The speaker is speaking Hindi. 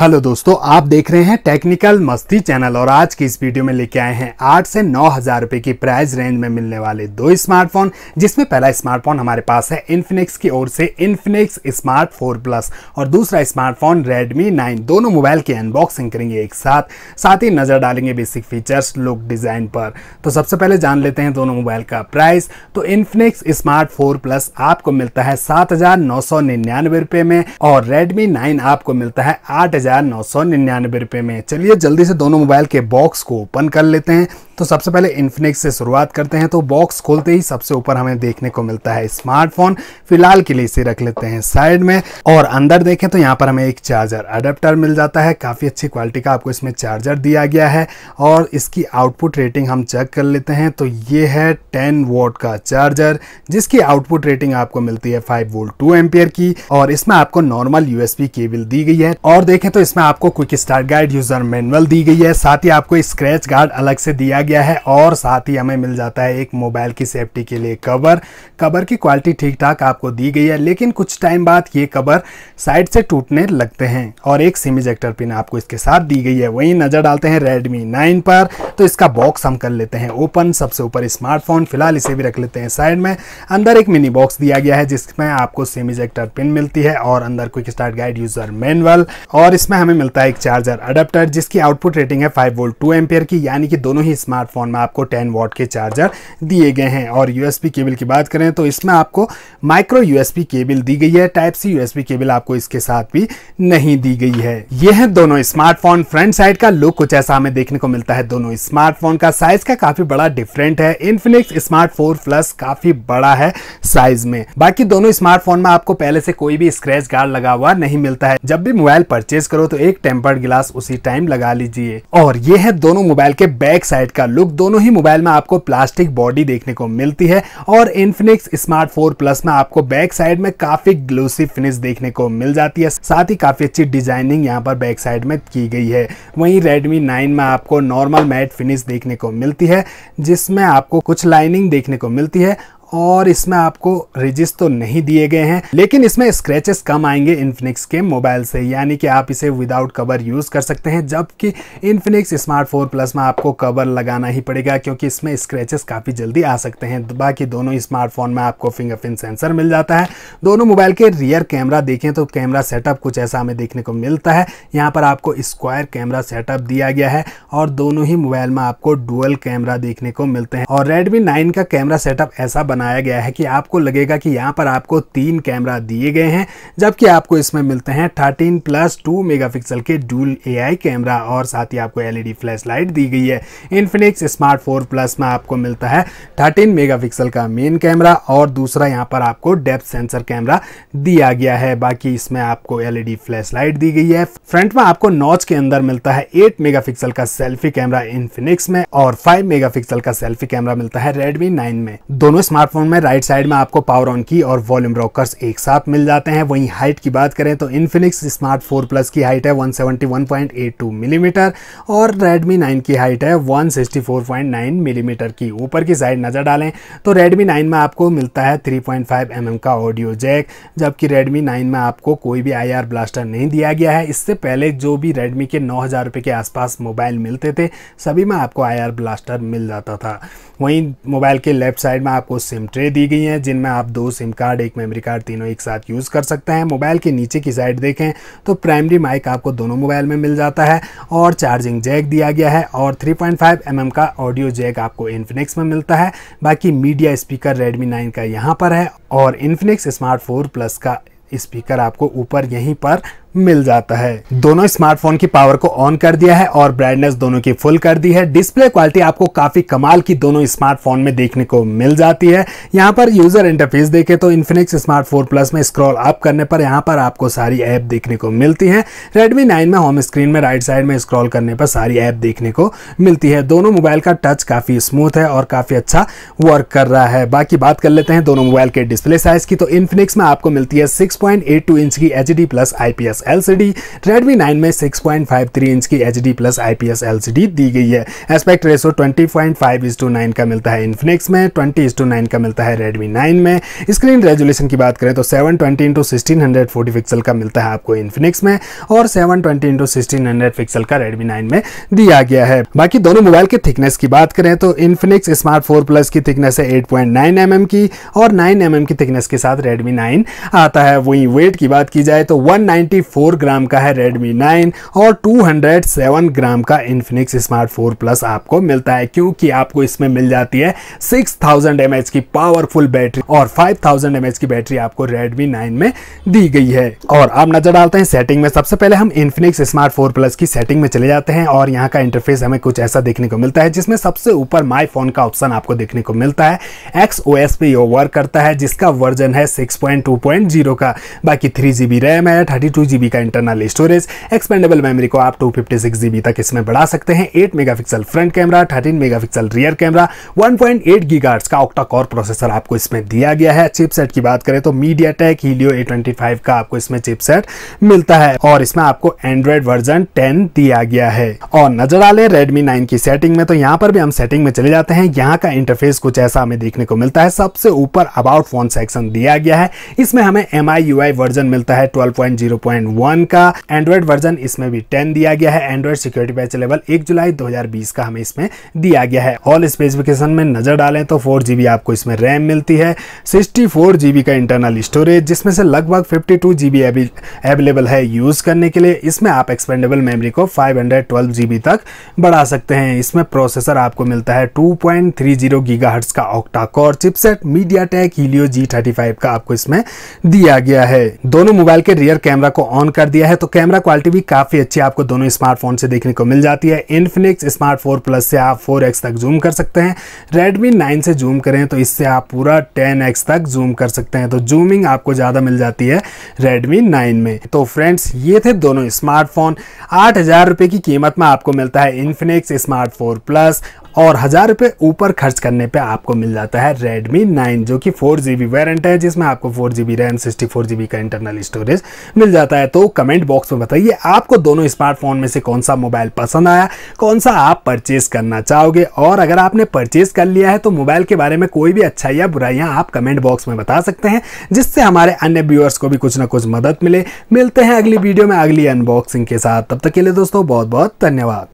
हेलो दोस्तों आप देख रहे हैं टेक्निकल मस्ती चैनल और आज की इस वीडियो में लेके आए हैं आठ से नौ हजार रुपए की प्राइस रेंज में मिलने वाले दो स्मार्टफोन जिसमें पहला स्मार्टफोन हमारे पास है इन्फिनिक्स की ओर से इन्फिनिक्स स्मार्ट फोर प्लस और दूसरा स्मार्टफोन रेडमी नाइन दोनों मोबाइल की अनबॉक्सिंग करेंगे एक साथ साथ ही नजर डालेंगे बेसिक फीचर्स लुक डिजाइन पर तो सबसे पहले जान लेते हैं दोनों मोबाइल का प्राइस तो इन्फिनिक्स स्मार्ट फोर प्लस आपको मिलता है सात में और रेडमी नाइन आपको मिलता है आठ हजार नौ सौ निन्यानवे रुपए में चलिए जल्दी से दोनों मोबाइल के बॉक्स को ओपन कर लेते हैं तो सबसे पहले इन्फिनिक्स से शुरुआत करते हैं तो बॉक्स खोलते ही सबसे ऊपर हमें देखने को मिलता है स्मार्टफोन फिलहाल के लिए इसे रख लेते हैं साइड में और अंदर देखें तो यहाँ पर हमें एक चार्जर अडेप्टर मिल जाता है काफ़ी अच्छी क्वालिटी का आपको इसमें चार्जर दिया गया है और इसकी आउटपुट रेटिंग हम चेक कर लेते हैं तो ये है टेन वोट का चार्जर जिसकी आउटपुट रेटिंग आपको मिलती है फाइव वोल्ट टू एम्पियर की और इसमें आपको नॉर्मल यूएसपी केबल दी गई है और देखें तो इसमें आपको quick start guide user manual दी गई है साथ ही आपको स्क्रैच गार्ड अलग से दिया गया है और साथ ही हमें मिल जाता है एक मोबाइल की सेफ्टी के लिए कवर कवर की क्वालिटी ठीक ठाक आपको दी गई है लेकिन कुछ टाइम बाद ये कवर साइड से टूटने लगते हैं और एक सिम इजेक्टर पिन आपको इसके साथ दी गई है वहीं नज़र डालते हैं रेडमी नाइन पर तो इसका बॉक्स हम कर लेते हैं ओपन सबसे ऊपर स्मार्टफोन फिलहाल इसे भी रख लेते हैं साइड में अंदर एक मिनी बॉक्स दिया गया है जिसमें आपको सिम इजेक्टर पिन मिलती है और अंदर quick start guide user manual और इसमें हमें मिलता है एक चार्जर अडेप्टर जिसकी आउटपुट रेटिंग है फाइव वोल्ट टू एम्पियर की यानी कि दोनों ही स्मार्टफोन में आपको 10 वॉट के चार्जर दिए गए हैं और यूएसबी केबल की बात करें तो इसमें आपको माइक्रो यूएसबी केबल दी गई है टाइप सी यूएसबी केबल आपको इसके साथ भी नहीं दी गई है यह है दोनों स्मार्टफोन फ्रंट साइड का लुक कुछ ऐसा हमें देखने को मिलता है दोनों स्मार्टफोन का साइज का काफी बड़ा डिफरेंट है इनफिनिक्स स्मार्ट फोर प्लस काफी बड़ा है साइज में बाकी दोनों स्मार्टफोन में आपको पहले से कोई भी स्क्रेच गार्ड लगा हुआ नहीं मिलता है जब भी मोबाइल परचेज करो तो एक टेम्पर्ड ग्लास उसी टाइम लगा लीजिए और ये है दोनों मोबाइल के बैक साइड का इसका लुक दोनों ही मोबाइल में आपको प्लास्टिक बॉडी देखने को मिलती है और इन्फिनिक्स स्मार्ट फोर प्लस में आपको बैक साइड में काफी ग्लोसी फिनिश देखने को मिल जाती है साथ ही काफी अच्छी डिजाइनिंग यहाँ पर बैक साइड में की गई है वहीं रेडमी नाइन में आपको नॉर्मल मैट फिनिश देखने को मिलती है जिसमें आपको कुछ लाइनिंग देखने को मिलती है और इसमें आपको रिजिस तो नहीं दिए गए हैं लेकिन इसमें स्क्रैचेस कम आएंगे इन्फिनिक्स के मोबाइल से यानी कि आप इसे विदाउट कवर यूज़ कर सकते हैं जबकि इन्फिनिक्स स्मार्ट फोर प्लस में आपको कवर लगाना ही पड़ेगा क्योंकि इसमें स्क्रैचेस काफ़ी जल्दी आ सकते हैं बाकी दोनों स्मार्टफोन में आपको फिंगरप्रिंट सेंसर मिल जाता है दोनों मोबाइल के रियर कैमरा देखें तो कैमरा सेटअप कुछ ऐसा हमें देखने को मिलता है यहाँ पर आपको स्क्वायर कैमरा सेटअप दिया गया है और दोनों ही मोबाइल में आपको डुअल कैमरा देखने को मिलते हैं और रेडमी नाइन का कैमरा सेटअप ऐसा बना बनाया गया है कि आपको लगेगा कि यहाँ पर आपको तीन कैमरा दिए गए हैं जबकि आपको इसमें मिलते हैं थर्टीन प्लस टू मेगा के डूल ए कैमरा और साथ ही आपको एल फ्लैश लाइट दी गई है इन्फिनिक्स स्मार्ट फोर प्लस में आपको मिलता है थर्टीन मेगा का मेन कैमरा और दूसरा यहाँ पर आपको डेप्थ सेंसर कैमरा दिया गया है बाकी इसमें आपको एल फ्लैश लाइट दी गई है फ्रंट में आपको नॉच के अंदर मिलता है एट मेगा का सेल्फी कैमरा इन्फिनिक्स में और फाइव मेगा का सेल्फी कैमरा मिलता है रेडमी नाइन में दोनों स्मार्ट स्मार्टफोन में राइट साइड में आपको पावर ऑन की और वॉल्यूम रॉकर्स एक साथ मिल जाते हैं वहीं हाइट की बात करें तो इन्फिनिक्स स्मार्ट 4 प्लस की हाइट है 171.82 मिलीमीटर mm और रेडमी 9 की हाइट है 164.9 मिलीमीटर mm की ऊपर की साइड नज़र डालें तो रेडमी 9 में आपको मिलता है 3.5 पॉइंट mm का ऑडियो जैक जबकि रेडमी 9 में आपको कोई भी आई ब्लास्टर नहीं दिया गया है इससे पहले जो भी रेडमी के नौ के आसपास मोबाइल मिलते थे सभी में आपको आई ब्लास्टर मिल जाता था वहीं मोबाइल के लेफ्ट साइड में आपको सिम सिम ट्रे दी गई हैं जिनमें आप दो सिम कार्ड एक मेमोरी कार्ड तीनों एक साथ यूज़ कर सकते हैं मोबाइल के नीचे की साइड देखें तो प्राइमरी माइक आपको दोनों मोबाइल में मिल जाता है और चार्जिंग जैक दिया गया है और 3.5 पॉइंट mm का ऑडियो जैक आपको इन्फिनिक्स में मिलता है बाकी मीडिया स्पीकर रेडमी नाइन का यहाँ पर है और इन्फिनिक्स स्मार्ट फोर प्लस का स्पीकर आपको ऊपर यहीं पर मिल जाता है दोनों स्मार्टफोन की पावर को ऑन कर दिया है और ब्राइटनेस दोनों की फुल कर दी है डिस्प्ले क्वालिटी आपको काफी कमाल की दोनों स्मार्टफोन में देखने को मिल जाती है यहाँ पर यूजर इंटरफेस देखे तो इन्फिनिक्स स्मार्ट फोर प्लस में स्क्रॉल अप करने पर यहाँ पर आपको सारी ऐप देखने को मिलती है रेडमी नाइन में होम स्क्रीन में राइट साइड में स्क्रॉल करने पर सारी ऐप देखने को मिलती है दोनों मोबाइल का टच काफी स्मूथ है और काफी अच्छा वर्क कर रहा है बाकी बात कर लेते हैं दोनों मोबाइल के डिस्प्ले साइज की तो इन्फिनिक्स में आपको मिलती है सिक्स इंच की H plus IPS plus LCD Redmi 9 में 6.53 इंच की H D plus IPS LCD दी गई है aspect ratio twenty point five is two nine का मिलता है इन्फिनिक्स में ट्वेंटी इज टू नाइन का मिलता है रेडमी 9 में स्क्रीन रेजोल्यूशन की बात करें तो seven twenty into sixteen hundred forty pixel का मिलता है आपको इन्फिनिक्स में और seven twenty into sixteen hundred pixel का रेडमी नाइन में दिया गया है बाकी दोनों मोबाइल के थिकनेस की बात करें तो इन्फिनिक्स स्मार्ट फोर प्लस की थिकनेस है eight point nine M M की और नाइन एम एम की थिकनेस के साथ रेडमी नाइन आता है वहीं वेट की बात की जाए तो वन नाइनटी फोर ग्राम का है रेडमी नाइन और टू हंड्रेड सेवन ग्राम का इन्फिनिक्स स्मार्ट फोर प्लस आपको मिलता है क्योंकि आपको इसमें मिल जाती है सिक्स थाउजेंड एम एच की पावरफुल बैटरी और फाइव थाउजेंड एम एच की बैटरी आपको रेडमी नाइन में दी गई है और आप नजर डालते हैं सेटिंग में सबसे पहले हम इन्फिनिक्स स्मार्ट फोर प्लस की सेटिंग में चले जाते हैं और यहाँ का इंटरफेस हमें कुछ ऐसा देखने को मिलता है जिसमें सबसे ऊपर माई फोन का ऑप्शन आपको देखने को मिलता है एक्स ओ एस पे वर्क करता है जिसका वर्जन है six point two point zero का बाकी थ्री जी बी रैम है थर्टी टू जी जीबी का इंटरनल स्टोरेज एक्सपेंडेबल मेमोरी को आप टू फिफ्टी सिक्स जीबी तक इसमें बढ़ा सकते हैं eight megapixel front camera thirteen megapixel rear camera one point eight gigahertz का ऑक्टा कोर प्रोसेसर आपको इसमें दिया गया है चिपसेट की बात करें तो मीडिया टेक ही ट्वेंटी फाइव का आपको इसमें चिपसेट मिलता है और इसमें आपको एंड्रॉइड वर्जन टेन दिया गया है और नजर डाले रेडमी नाइन की सेटिंग में तो यहाँ पर भी हम सेटिंग में चले जाते हैं यहाँ का इंटरफेस कुछ ऐसा हमें देखने को मिलता है सबसे ऊपर अबाउट फोन सेक्शन दिया गया है इसमें हमें एम आई वर्जन मिलता है ट्वेल्व पॉइंट पॉइंट जीरो 2001 का एंड्रॉयड वर्जन इसमें भी 10 दिया गया है एंड्रॉयड सिक्योरिटी पैच लेवल 1 जुलाई 2020 का हमें इसमें दिया गया है ऑल स्पेसिफिकेशन में नजर डालें तो फोर आपको इसमें रैम मिलती है सिक्सटी फोर का इंटरनल स्टोरेज जिसमें से लगभग फिफ्टी टू अवेलेबल है यूज करने के लिए इसमें आप एक्सपेंडेबल मेमरी को फाइव हंड्रेड तक बढ़ा सकते हैं इसमें प्रोसेसर आपको मिलता है two point three zero gigahertz का octa core chipset MediaTek Helio G thirty five का आपको इसमें दिया गया है दोनों मोबाइल के रियर कैमरा को ऑन कर दिया है तो कैमरा क्वालिटी भी काफ़ी अच्छी आपको दोनों स्मार्टफोन से देखने को मिल जाती है इनफिनिक्स स्मार्ट फोर प्लस से आप फोर एक्स तक जूम कर सकते हैं रेडमी नाइन से जूम करें तो इससे आप पूरा टेन एक्स तक जूम कर सकते हैं तो जूमिंग आपको ज़्यादा मिल जाती है रेडमी नाइन में तो फ्रेंड्स ये थे दोनों स्मार्टफोन आठ की कीमत में आपको मिलता है इन्फिनिक्स स्मार्ट फोर प्लस और हज़ार रुपये ऊपर खर्च करने पे आपको मिल जाता है Redmi 9 जो कि फोर जी बी वेरेंट है जिसमें आपको four G B RAM sixty four G B का इंटरनल स्टोरेज मिल जाता है तो कमेंट बॉक्स में बताइए आपको दोनों स्मार्टफोन में से कौन सा मोबाइल पसंद आया कौन सा आप परचेज करना चाहोगे और अगर आपने परचेज कर लिया है तो मोबाइल के बारे में कोई भी अच्छाई या बुराइयां आप कमेंट बॉक्स में बता सकते हैं जिससे हमारे अन्य व्यूअर्स को भी कुछ ना कुछ मदद मिले मिलते हैं अगली वीडियो में अगली अनबॉक्सिंग के साथ तब तक के लिए दोस्तों बहुत बहुत धन्यवाद